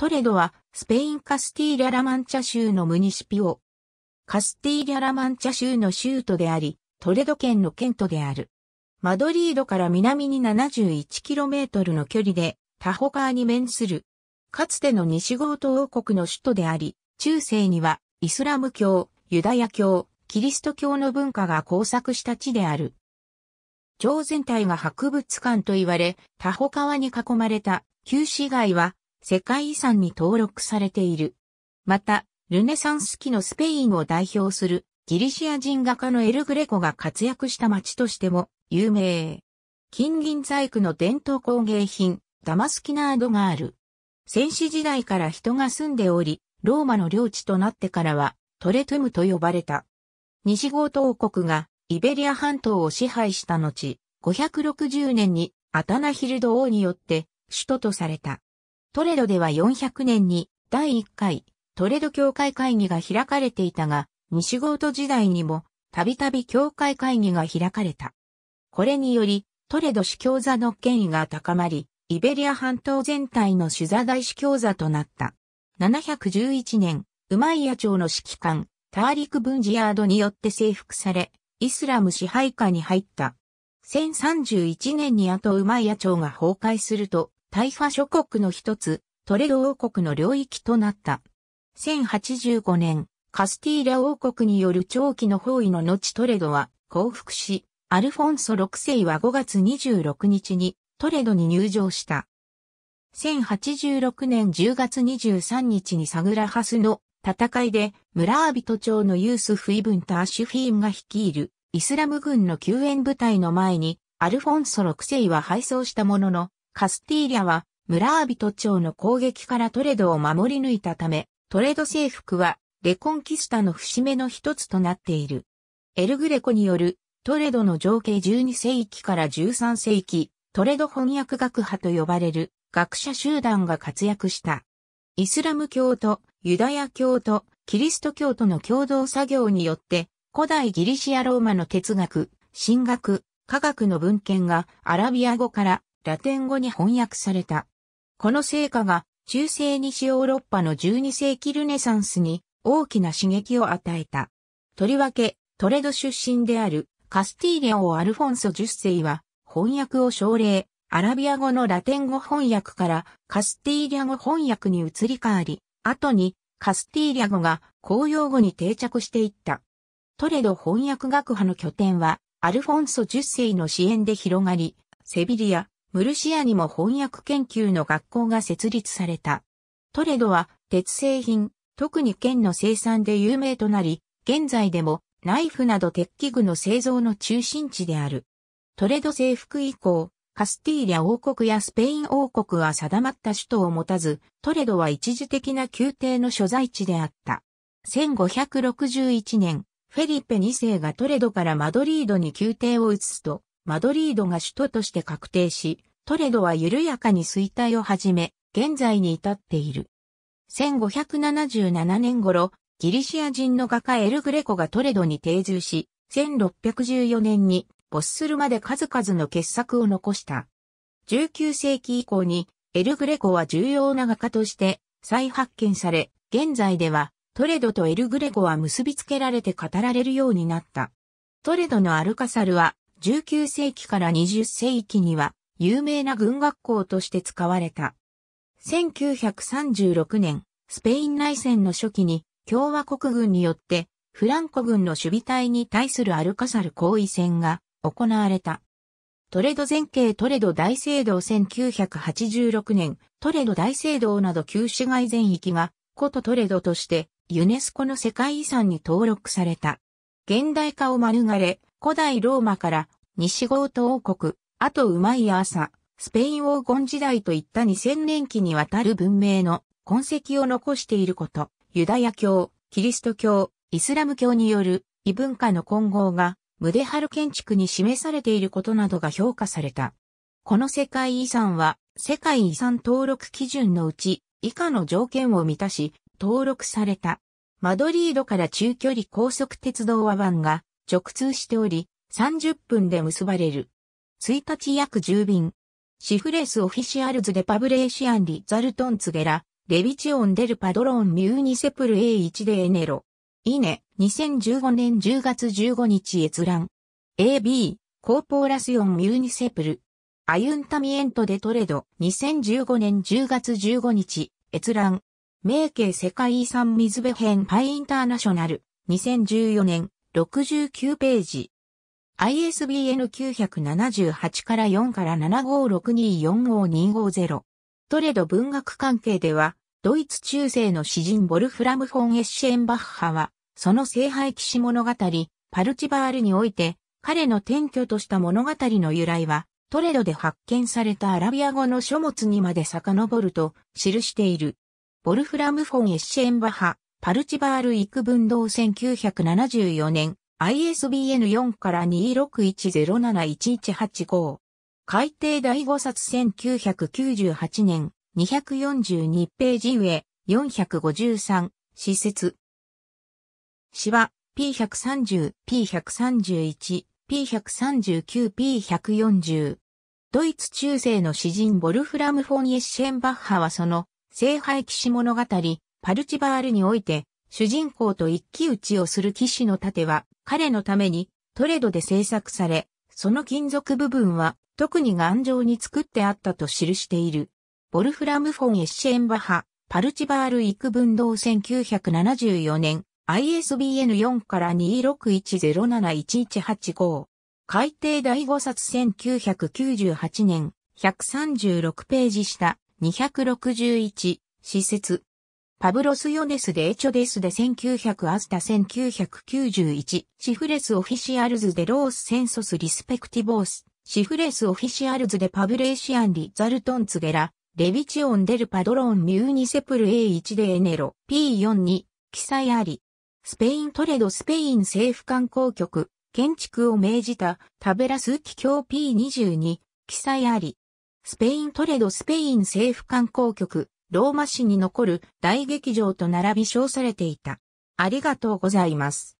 トレドは、スペインカスティーリャ・ラマンチャ州のムニシピオ。カスティーリャ・ラマンチャ州の州都であり、トレド県の県都である。マドリードから南に 71km の距離で、タホ川に面する。かつての西ゴート王国の首都であり、中世には、イスラム教、ユダヤ教、キリスト教の文化が交錯した地である。城全体が博物館と言われ、タホ川に囲まれた、旧市街は世界遺産に登録されている。また、ルネサンス期のスペインを代表するギリシア人画家のエルグレコが活躍した街としても有名。金銀細工の伝統工芸品、ダマスキナードがある。戦死時代から人が住んでおり、ローマの領地となってからはトレトゥムと呼ばれた。西ゴ島王国がイベリア半島を支配した後、560年にアタナヒルド王によって首都とされた。トレドでは400年に第1回トレド教会会議が開かれていたが、西ゴート時代にもたびたび教会会議が開かれた。これにより、トレド主教座の権威が高まり、イベリア半島全体の主座大主教座となった。711年、ウマイヤ朝の指揮官、ターリク・ブンジヤードによって征服され、イスラム支配下に入った。1031年に後ウマイヤ朝が崩壊すると、大破諸国の一つ、トレド王国の領域となった。1085年、カスティーラ王国による長期の包囲の後トレドは降伏し、アルフォンソ6世は5月26日にトレドに入場した。1086年10月23日にサグラハスの戦いで村アビト町のユースフイブンターシュフィーンが率いるイスラム軍の救援部隊の前にアルフォンソ6世は敗走したもののカスティーリャは、村アビト町の攻撃からトレドを守り抜いたため、トレド征服は、レコンキスタの節目の一つとなっている。エルグレコによる、トレドの情景12世紀から13世紀、トレド翻訳学派と呼ばれる学者集団が活躍した。イスラム教とユダヤ教とキリスト教との共同作業によって、古代ギリシアローマの哲学、神学、科学の文献がアラビア語からラテン語に翻訳された。この成果が中世西ヨーロッパの12世紀ルネサンスに大きな刺激を与えた。とりわけ、トレド出身であるカスティーリャ王アルフォンソ10世は翻訳を奨励、アラビア語のラテン語翻訳からカスティーリャ語翻訳に移り変わり、後にカスティーリャ語が公用語に定着していった。トレド翻訳学派の拠点はアルフォンソ10世の支援で広がり、セビリア、ムルシアにも翻訳研究の学校が設立された。トレドは鉄製品、特に剣の生産で有名となり、現在でもナイフなど鉄器具の製造の中心地である。トレド征服以降、カスティーリャ王国やスペイン王国は定まった首都を持たず、トレドは一時的な宮廷の所在地であった。1561年、フェリペ2世がトレドからマドリードに宮廷を移すと、マドリードが首都として確定し、トレドは緩やかに衰退を始め、現在に至っている。1577年頃、ギリシア人の画家エル・グレコがトレドに定住し、1614年に没するまで数々の傑作を残した。19世紀以降に、エル・グレコは重要な画家として再発見され、現在ではトレドとエル・グレコは結びつけられて語られるようになった。トレドのアルカサルは19世紀から20世紀には有名な軍学校として使われた。1936年、スペイン内戦の初期に共和国軍によってフランコ軍の守備隊に対するアルカサル行為戦が行われた。トレド前景トレド大聖堂1986年、トレド大聖堂など旧市街全域が古都トレドとしてユネスコの世界遺産に登録された。現代化を免れ、古代ローマから西郷ー王国、あとうまい朝、スペイン黄金時代といった2000年期にわたる文明の痕跡を残していること、ユダヤ教、キリスト教、イスラム教による異文化の混合がムデハル建築に示されていることなどが評価された。この世界遺産は世界遺産登録基準のうち以下の条件を満たし登録された。マドリードから中距離高速鉄道和バが直通しており、30分で結ばれる。1日約10便。シフレスオフィシアルズデパブレーシアンリザルトンツゲラ、レビチオンデルパドローンミューニセプル A1 でエネロ。イネ、2015年10月15日閲覧。AB、コーポーラスヨンミューニセプル。アユンタミエントデトレド、2015年10月15日、閲覧。名家世界遺産水辺編パイインターナショナル、2014年、69ページ。ISBN 978から4から756245250。トレド文学関係では、ドイツ中世の詩人ボルフラム・フォン・エッシェンバッハは、その聖杯騎士物語、パルチバールにおいて、彼の転居とした物語の由来は、トレドで発見されたアラビア語の書物にまで遡ると記している。ボルフラム・フォン・エッシェンバッハ、パルチバール幾分堂1974年、ISBN4 から2 6 1 0 7 1 1 8 5海底第5冊1998年242ページ上453施設。芝 P130、P131、P139、P140。ドイツ中世の詩人ボルフラム・フォン・エッシェンバッハはその、聖杯騎士物語、パルチバールにおいて、主人公と一騎打ちをする騎士の盾は彼のためにトレドで製作され、その金属部分は特に頑丈に作ってあったと記している。ボルフラム・フォン・エッシェンバハ、パルチバール・幾分堂1974年、ISBN4 から261071185。海底第5冊1998年、136ページ下、261、施設。パブロス・ヨネス・デ・エチョデスで1900アスタ1991シフレス・オフィシアルズ・デ・ロース・センソス・リスペクティボースシフレス・オフィシアルズ・デ・パブレーシアン・リ・ザルトン・ツゲラレビチオン・デル・パドロン・ミューニセプル A1 でエネロ P4 に記載ありスペイン・トレドスペイン政府観光局建築を命じたタベラス・キ教 p 2 2記載ありスペイン・トレドスペイン政府観光局ローマ市に残る大劇場と並び称されていた。ありがとうございます。